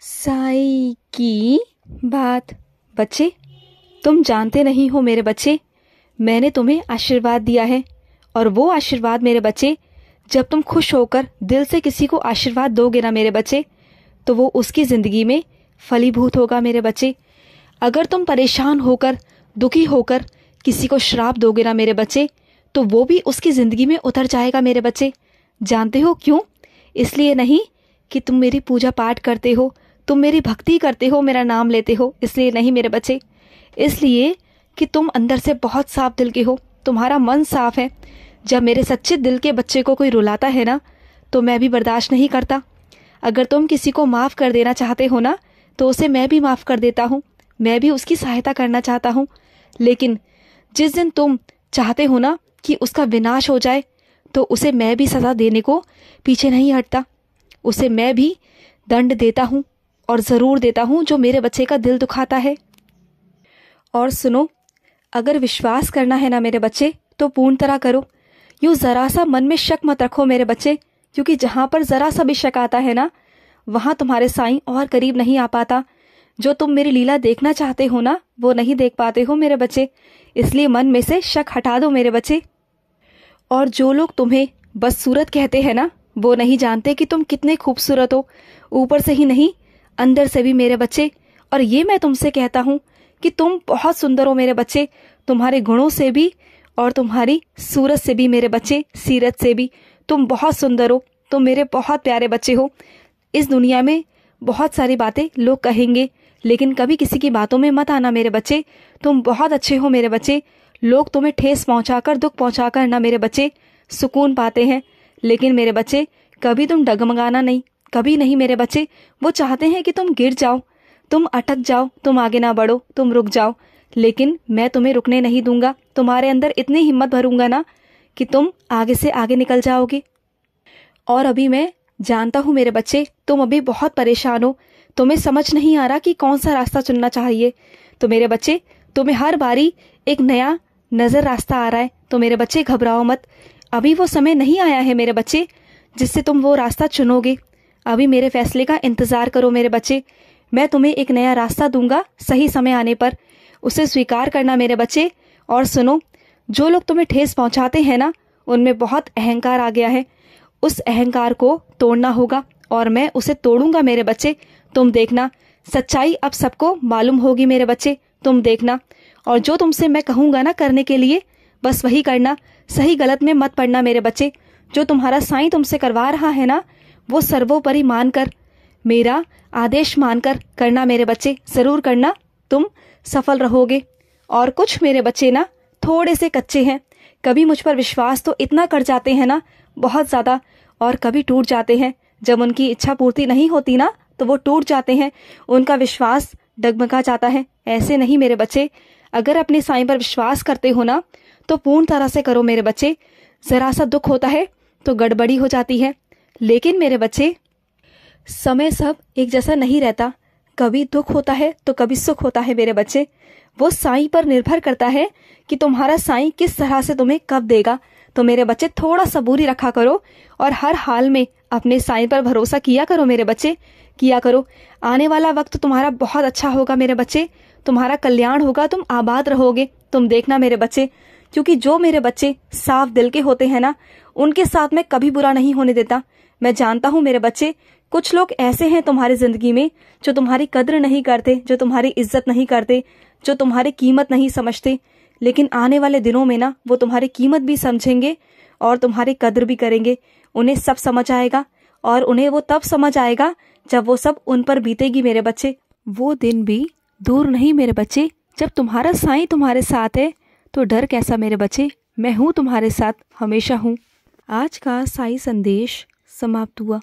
साई की बात बच्चे तुम जानते नहीं हो मेरे बच्चे मैंने तुम्हें आशीर्वाद दिया है और वो आशीर्वाद मेरे बच्चे जब तुम खुश होकर दिल से किसी को आशीर्वाद दोगे ना मेरे बच्चे तो वो उसकी ज़िंदगी में फलीभूत होगा मेरे बच्चे अगर तुम परेशान होकर दुखी होकर किसी को श्राप दोगे ना मेरे बच्चे तो वो भी उसकी ज़िंदगी में उतर जाएगा मेरे बच्चे जानते हो क्यों इसलिए नहीं कि तुम मेरी पूजा पाठ करते हो तुम मेरी भक्ति करते हो मेरा नाम लेते हो इसलिए नहीं मेरे बच्चे इसलिए कि तुम अंदर से बहुत साफ दिल के हो तुम्हारा मन साफ है जब मेरे सच्चे दिल के बच्चे को कोई रुलाता है ना तो मैं भी बर्दाश्त नहीं करता अगर तुम किसी को माफ़ कर देना चाहते हो ना तो उसे मैं भी माफ़ कर देता हूँ मैं भी उसकी सहायता करना चाहता हूँ लेकिन जिस दिन तुम चाहते हो ना कि उसका विनाश हो जाए तो उसे मैं भी सज़ा देने को पीछे नहीं हटता उसे मैं भी दंड देता हूँ और ज़रूर देता हूँ जो मेरे बच्चे का दिल दुखाता है और सुनो अगर विश्वास करना है ना मेरे बच्चे तो पूर्ण तरह करो यूँ ज़रा सा मन में शक मत रखो मेरे बच्चे क्योंकि जहाँ पर ज़रा सा भी शक आता है ना वहाँ तुम्हारे साईं और करीब नहीं आ पाता जो तुम मेरी लीला देखना चाहते हो ना वो नहीं देख पाते हो मेरे बच्चे इसलिए मन में से शक हटा दो मेरे बच्चे और जो लोग तुम्हें सूरत कहते हैं ना वो नहीं जानते कि तुम कितने खूबसूरत हो ऊपर से ही नहीं अंदर से भी मेरे बच्चे और ये मैं तुमसे कहता हूँ कि तुम बहुत सुंदर हो मेरे बच्चे तुम्हारे गुणों से भी और तुम्हारी सूरत से भी मेरे बच्चे सीरत से भी तुम बहुत सुंदर हो तुम मेरे बहुत प्यारे बच्चे हो इस दुनिया में बहुत सारी बातें लोग कहेंगे लेकिन कभी किसी की बातों में मत आना मेरे बच्चे तुम बहुत अच्छे हो मेरे बच्चे लोग तुम्हें ठेस पहुंचाकर दुख पहुंचाकर ना मेरे बच्चे सुकून पाते हैं लेकिन मेरे बच्चे कभी तुम डगमगाना नहीं कभी नहीं मेरे बच्चे वो चाहते हैं कि तुम गिर जाओ तुम अटक जाओ तुम आगे ना बढ़ो तुम रुक जाओ लेकिन मैं तुम्हें रुकने नहीं दूंगा तुम्हारे अंदर इतनी हिम्मत भरूंगा ना कि तुम आगे से आगे निकल जाओगे और अभी मैं जानता हूँ मेरे बच्चे तुम अभी बहुत परेशान हो तुम्हें समझ नहीं आ रहा कि कौन सा रास्ता चुनना चाहिए तो मेरे बच्चे तुम्हें हर बारी एक नया नज़र रास्ता आ रहा है तो मेरे बच्चे घबराओ मत अभी वो समय नहीं आया है मेरे बच्चे जिससे तुम वो रास्ता चुनोगे अभी मेरे फैसले का इंतजार करो मेरे बच्चे मैं तुम्हें एक नया रास्ता दूंगा सही समय आने पर उसे स्वीकार करना मेरे बच्चे और सुनो जो लोग तुम्हें ठेस पहुंचाते हैं ना उनमें बहुत अहंकार आ गया है उस अहंकार को तोड़ना होगा और मैं उसे तोड़ूंगा मेरे बच्चे तुम देखना सच्चाई अब सबको मालूम होगी मेरे बच्चे तुम देखना और जो तुमसे मैं कहूंगा ना करने के लिए बस वही करना सही गलत में मत पड़ना मेरे बच्चे जो तुम्हारा साईं तुमसे करवा रहा है ना वो सर्वोपरि मानकर मेरा आदेश मानकर करना मेरे बच्चे जरूर करना तुम सफल रहोगे और कुछ मेरे बच्चे ना थोड़े से कच्चे हैं कभी मुझ पर विश्वास तो इतना कर जाते हैं ना बहुत ज़्यादा और कभी टूट जाते हैं जब उनकी इच्छा पूर्ति नहीं होती ना तो वो टूट जाते हैं उनका विश्वास डगमगा जाता है ऐसे नहीं मेरे बच्चे अगर अपने साईं पर विश्वास करते हो ना तो पूर्ण तरह से करो मेरे बच्चे ज़रा सा दुख होता है तो गड़बड़ी हो जाती है लेकिन मेरे बच्चे समय सब एक जैसा नहीं रहता कभी दुख होता है तो कभी सुख होता है मेरे बच्चे वो साई पर निर्भर करता है कि तुम्हारा साई किस तरह से तुम्हें कब देगा तो मेरे बच्चे थोड़ा सबूरी रखा करो और हर हाल में अपने साई पर भरोसा किया करो मेरे बच्चे किया करो आने वाला वक्त तुम्हारा बहुत अच्छा होगा मेरे बच्चे तुम्हारा कल्याण होगा तुम आबाद रहोगे तुम देखना मेरे बच्चे क्योंकि जो मेरे बच्चे साफ दिल के होते हैं ना उनके साथ मैं कभी बुरा नहीं होने देता मैं जानता हूँ मेरे बच्चे कुछ लोग ऐसे हैं तुम्हारी जिंदगी में जो तुम्हारी कद्र नहीं करते जो तुम्हारी इज्जत नहीं करते जो तुम्हारी कीमत नहीं समझते लेकिन आने वाले दिनों में ना वो तुम्हारी कीमत भी समझेंगे और तुम्हारी कद्र भी करेंगे उन्हें सब समझ आएगा और उन्हें वो तब समझ आएगा जब वो सब उन पर बीतेगी मेरे बच्चे वो दिन भी दूर नहीं मेरे बच्चे जब तुम्हारा साई तुम्हारे साथ है तो डर कैसा मेरे बच्चे मैं हूँ तुम्हारे साथ हमेशा हूँ आज का साई संदेश समाप्त हुआ